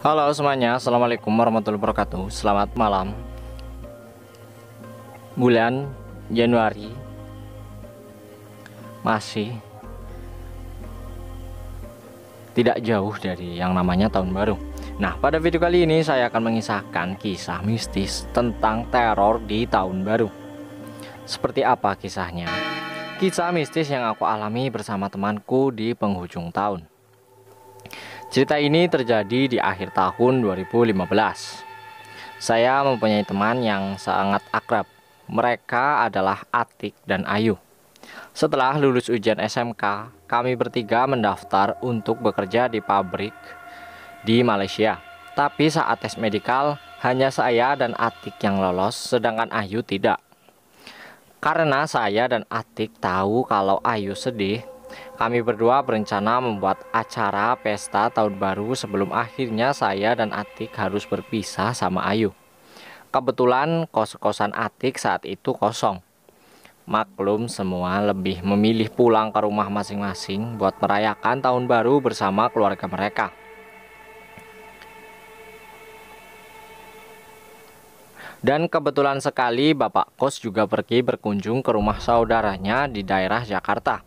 Halo semuanya, Assalamualaikum warahmatullahi wabarakatuh Selamat malam Bulan Januari Masih Tidak jauh dari yang namanya tahun baru Nah, pada video kali ini saya akan mengisahkan kisah mistis tentang teror di tahun baru Seperti apa kisahnya? Kisah mistis yang aku alami bersama temanku di penghujung tahun Cerita ini terjadi di akhir tahun 2015. Saya mempunyai teman yang sangat akrab. Mereka adalah Atik dan Ayu. Setelah lulus ujian SMK, kami bertiga mendaftar untuk bekerja di pabrik di Malaysia. Tapi saat tes medikal, hanya saya dan Atik yang lolos, sedangkan Ayu tidak. Karena saya dan Atik tahu kalau Ayu sedih, kami berdua berencana membuat acara pesta tahun baru sebelum akhirnya saya dan Atik harus berpisah sama Ayu. Kebetulan kos-kosan Atik saat itu kosong. Maklum semua lebih memilih pulang ke rumah masing-masing buat merayakan tahun baru bersama keluarga mereka. Dan kebetulan sekali Bapak Kos juga pergi berkunjung ke rumah saudaranya di daerah Jakarta.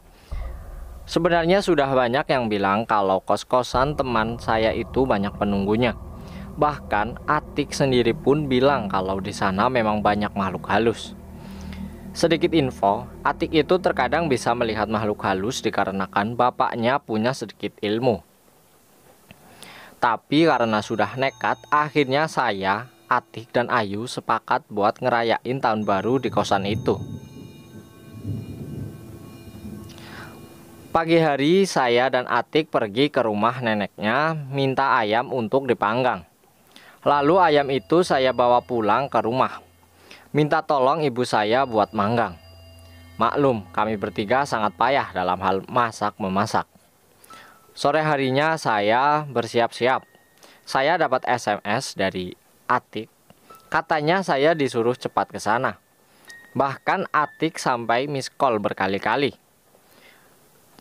Sebenarnya sudah banyak yang bilang kalau kos-kosan teman saya itu banyak penunggunya. Bahkan Atik sendiri pun bilang kalau di sana memang banyak makhluk halus. Sedikit info, Atik itu terkadang bisa melihat makhluk halus dikarenakan bapaknya punya sedikit ilmu. Tapi karena sudah nekat, akhirnya saya, Atik dan Ayu sepakat buat ngerayain tahun baru di kosan itu. Pagi hari saya dan Atik pergi ke rumah neneknya minta ayam untuk dipanggang. Lalu ayam itu saya bawa pulang ke rumah. Minta tolong ibu saya buat manggang. Maklum, kami bertiga sangat payah dalam hal masak-memasak. Sore harinya saya bersiap-siap. Saya dapat SMS dari Atik. Katanya saya disuruh cepat ke sana. Bahkan Atik sampai miss call berkali-kali.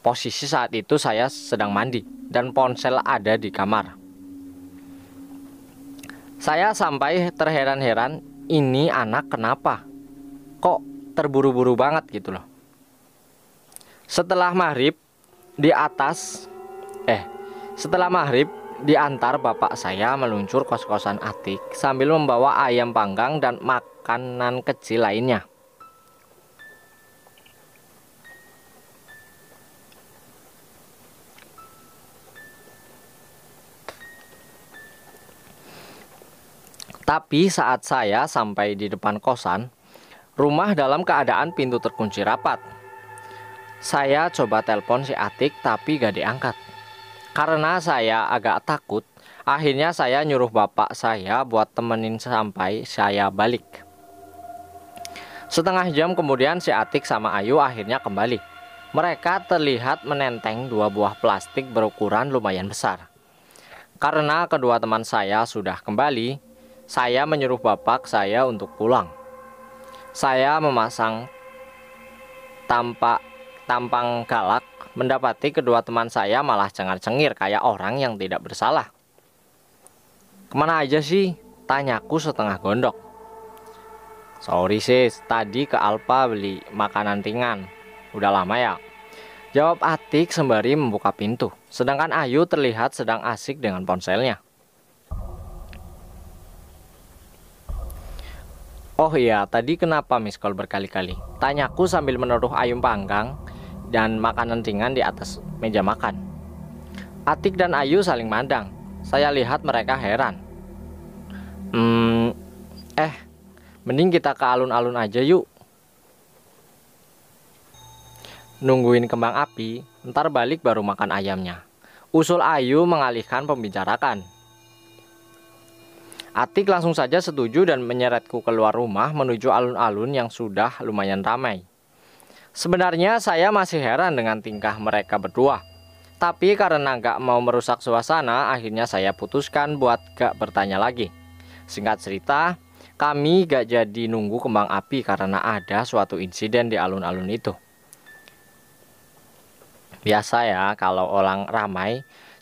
Posisi saat itu saya sedang mandi dan ponsel ada di kamar. Saya sampai terheran-heran, ini anak kenapa? Kok terburu-buru banget gitu loh. Setelah maghrib, di atas, eh, setelah maghrib, diantar bapak saya meluncur kos-kosan atik sambil membawa ayam panggang dan makanan kecil lainnya. Tapi saat saya sampai di depan kosan, rumah dalam keadaan pintu terkunci rapat. Saya coba telepon si Atik tapi gak diangkat. Karena saya agak takut, akhirnya saya nyuruh bapak saya buat temenin sampai saya balik. Setengah jam kemudian si Atik sama Ayu akhirnya kembali. Mereka terlihat menenteng dua buah plastik berukuran lumayan besar. Karena kedua teman saya sudah kembali, saya menyuruh bapak saya untuk pulang. Saya memasang tampak tampang galak, mendapati kedua teman saya malah cengar-cengir kayak orang yang tidak bersalah. Kemana aja sih? Tanyaku setengah gondok. Sorry sis, tadi ke Alpa beli makanan ringan. Udah lama ya? Jawab Atik sembari membuka pintu, sedangkan Ayu terlihat sedang asik dengan ponselnya. Oh iya, tadi kenapa miss call berkali-kali? Tanyaku sambil menuruh ayam panggang dan makanan ringan di atas meja makan. Atik dan Ayu saling mandang. Saya lihat mereka heran. Hmm, eh, mending kita ke alun-alun aja yuk. Nungguin kembang api, ntar balik baru makan ayamnya. Usul Ayu mengalihkan pembicaraan. Atik langsung saja setuju dan menyeretku keluar rumah menuju alun-alun yang sudah lumayan ramai. Sebenarnya saya masih heran dengan tingkah mereka berdua. Tapi karena nggak mau merusak suasana, akhirnya saya putuskan buat gak bertanya lagi. Singkat cerita, kami gak jadi nunggu kembang api karena ada suatu insiden di alun-alun itu. Biasa ya kalau orang ramai,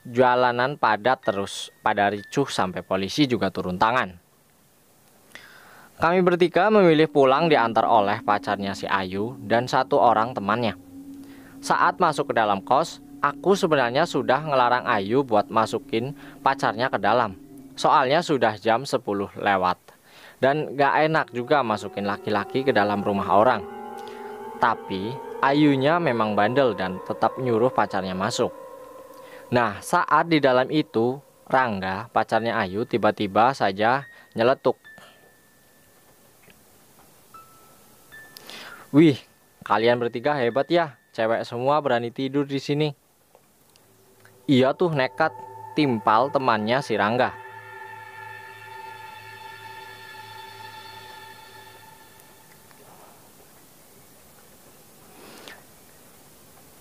jalanan padat terus pada ricuh sampai polisi juga turun tangan. Kami bertiga memilih pulang diantar oleh pacarnya si Ayu dan satu orang temannya. Saat masuk ke dalam kos, aku sebenarnya sudah ngelarang Ayu buat masukin pacarnya ke dalam. Soalnya sudah jam 10 lewat. Dan gak enak juga masukin laki-laki ke dalam rumah orang. Tapi Ayunya memang bandel dan tetap nyuruh pacarnya masuk. Nah, saat di dalam itu, Rangga, pacarnya Ayu, tiba-tiba saja nyeletuk. Wih, kalian bertiga hebat ya. Cewek semua berani tidur di sini. Iya tuh nekat, timpal temannya si Rangga.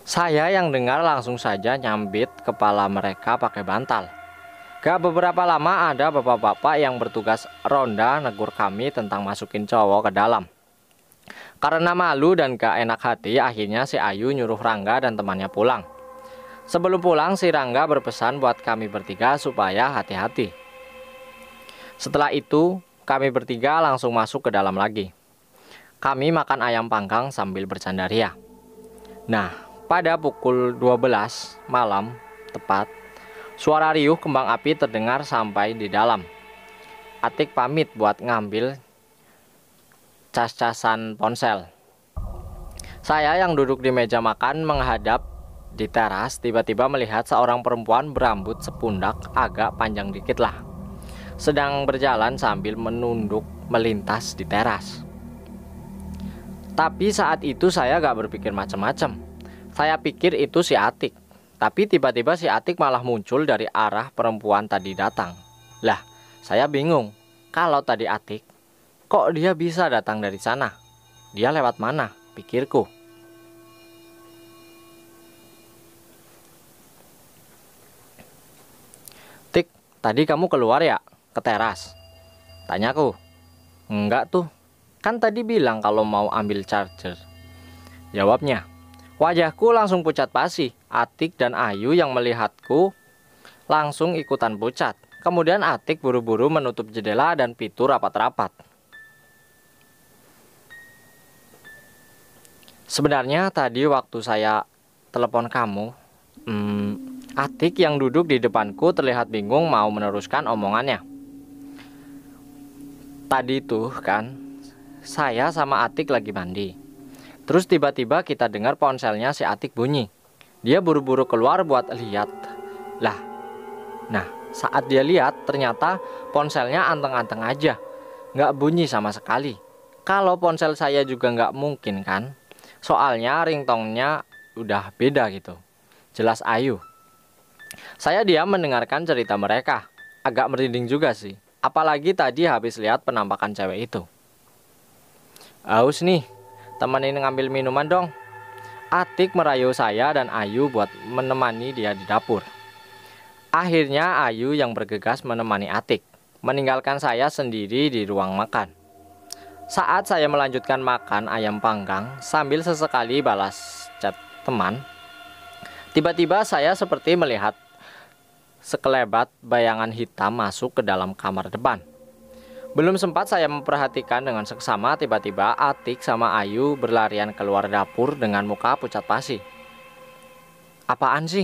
Saya yang dengar langsung saja nyambit kepala mereka pakai bantal. Gak beberapa lama ada bapak-bapak yang bertugas ronda negur kami tentang masukin cowok ke dalam. Karena malu dan gak enak hati, akhirnya si Ayu nyuruh Rangga dan temannya pulang. Sebelum pulang, si Rangga berpesan buat kami bertiga supaya hati-hati. Setelah itu, kami bertiga langsung masuk ke dalam lagi. Kami makan ayam panggang sambil bercanda ria. Nah, pada pukul 12 malam tepat, suara riuh kembang api terdengar sampai di dalam. Atik pamit buat ngambil cas-casan ponsel. Saya yang duduk di meja makan menghadap di teras tiba-tiba melihat seorang perempuan berambut sepundak agak panjang dikit lah. Sedang berjalan sambil menunduk melintas di teras. Tapi saat itu saya gak berpikir macam-macam. Saya pikir itu si Atik, tapi tiba-tiba si Atik malah muncul dari arah perempuan tadi datang. Lah, saya bingung. Kalau tadi Atik, kok dia bisa datang dari sana? Dia lewat mana? Pikirku. Tik, tadi kamu keluar ya? Ke teras? Tanyaku. Enggak tuh, kan tadi bilang kalau mau ambil charger. Jawabnya, Wajahku langsung pucat pasi. Atik dan Ayu yang melihatku langsung ikutan pucat. Kemudian Atik buru-buru menutup jendela dan pintu rapat-rapat. Sebenarnya tadi waktu saya telepon kamu, hmm, Atik yang duduk di depanku terlihat bingung mau meneruskan omongannya. Tadi tuh kan, saya sama Atik lagi mandi. Terus tiba-tiba kita dengar ponselnya si Atik bunyi. Dia buru-buru keluar buat lihat. Lah, nah saat dia lihat ternyata ponselnya anteng-anteng aja. Nggak bunyi sama sekali. Kalau ponsel saya juga nggak mungkin kan. Soalnya ringtongnya udah beda gitu. Jelas ayu. Saya diam mendengarkan cerita mereka. Agak merinding juga sih. Apalagi tadi habis lihat penampakan cewek itu. Aus nih, temenin ngambil minuman dong. Atik merayu saya dan Ayu buat menemani dia di dapur. Akhirnya Ayu yang bergegas menemani Atik, meninggalkan saya sendiri di ruang makan. Saat saya melanjutkan makan ayam panggang sambil sesekali balas chat teman, tiba-tiba saya seperti melihat sekelebat bayangan hitam masuk ke dalam kamar depan. Belum sempat saya memperhatikan dengan seksama tiba-tiba Atik sama Ayu berlarian keluar dapur dengan muka pucat pasi. Apaan sih?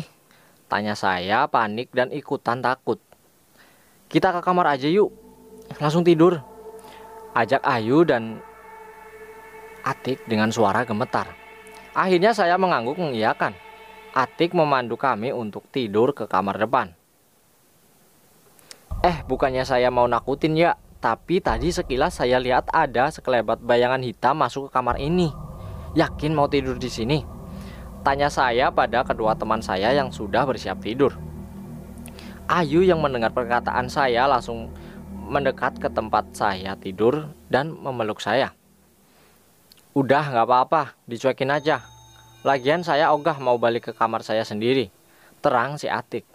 Tanya saya panik dan ikutan takut. Kita ke kamar aja yuk. Langsung tidur. Ajak Ayu dan Atik dengan suara gemetar. Akhirnya saya mengangguk mengiyakan. Atik memandu kami untuk tidur ke kamar depan. Eh, bukannya saya mau nakutin ya, tapi tadi sekilas saya lihat ada sekelebat bayangan hitam masuk ke kamar ini. Yakin mau tidur di sini? Tanya saya pada kedua teman saya yang sudah bersiap tidur. Ayu yang mendengar perkataan saya langsung mendekat ke tempat saya tidur dan memeluk saya. Udah nggak apa-apa, dicuekin aja. Lagian saya ogah mau balik ke kamar saya sendiri. Terang si Atik.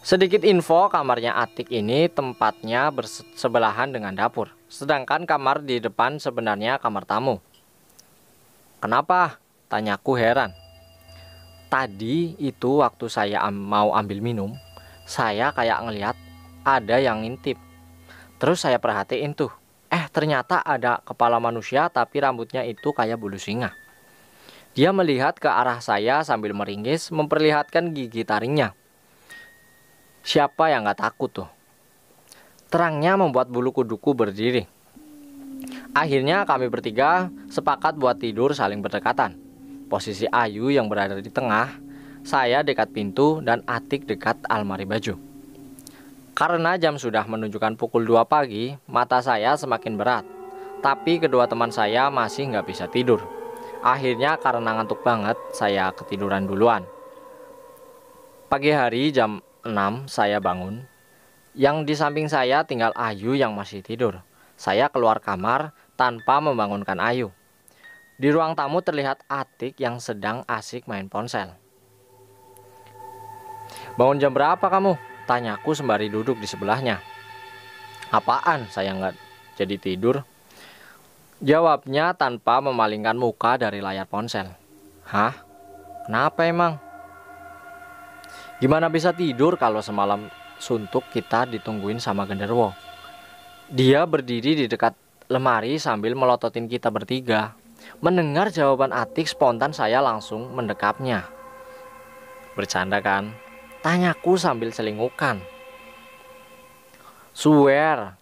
Sedikit info, kamarnya Atik ini tempatnya bersebelahan dengan dapur. Sedangkan kamar di depan sebenarnya kamar tamu. Kenapa? Tanyaku heran. Tadi itu waktu saya am mau ambil minum, saya kayak ngeliat ada yang ngintip. Terus saya perhatiin tuh. Eh, ternyata ada kepala manusia tapi rambutnya itu kayak bulu singa. Dia melihat ke arah saya sambil meringis memperlihatkan gigi taringnya. Siapa yang gak takut tuh? Terangnya membuat bulu kuduku berdiri. Akhirnya kami bertiga sepakat buat tidur saling berdekatan. Posisi Ayu yang berada di tengah, saya dekat pintu dan Atik dekat almari baju. Karena jam sudah menunjukkan pukul 2 pagi, mata saya semakin berat. Tapi kedua teman saya masih nggak bisa tidur. Akhirnya karena ngantuk banget, saya ketiduran duluan. Pagi hari jam 6 saya bangun. Yang di samping saya tinggal Ayu yang masih tidur. Saya keluar kamar tanpa membangunkan Ayu. Di ruang tamu terlihat Atik yang sedang asik main ponsel. Bangun jam berapa kamu? Tanyaku sembari duduk di sebelahnya. Apaan? Saya nggak jadi tidur. Jawabnya tanpa memalingkan muka dari layar ponsel. Hah? Kenapa emang? Gimana bisa tidur kalau semalam suntuk kita ditungguin sama genderwo? Dia berdiri di dekat lemari sambil melototin kita bertiga. Mendengar jawaban Atik spontan saya langsung mendekapnya. Bercanda kan? Tanyaku sambil selingukan. Suwer,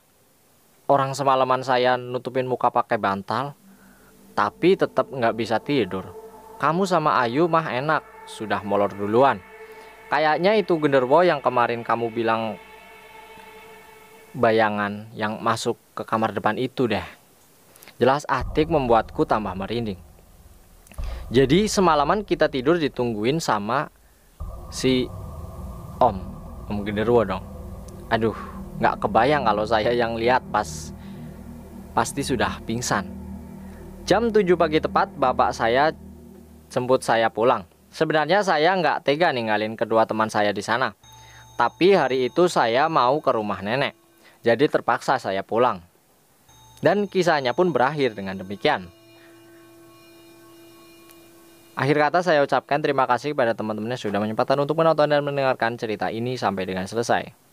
orang semalaman saya nutupin muka pakai bantal, tapi tetap nggak bisa tidur. Kamu sama Ayu mah enak, sudah molor duluan Kayaknya itu genderwo yang kemarin kamu bilang bayangan yang masuk ke kamar depan itu deh. Jelas Atik membuatku tambah merinding. Jadi semalaman kita tidur ditungguin sama si Om, Om Genderwo dong. Aduh, nggak kebayang kalau saya yang lihat pas pasti sudah pingsan. Jam 7 pagi tepat bapak saya jemput saya pulang. Sebenarnya saya nggak tega ninggalin kedua teman saya di sana. Tapi hari itu saya mau ke rumah nenek. Jadi terpaksa saya pulang. Dan kisahnya pun berakhir dengan demikian. Akhir kata saya ucapkan terima kasih kepada teman-teman yang sudah menyempatkan untuk menonton dan mendengarkan cerita ini sampai dengan selesai.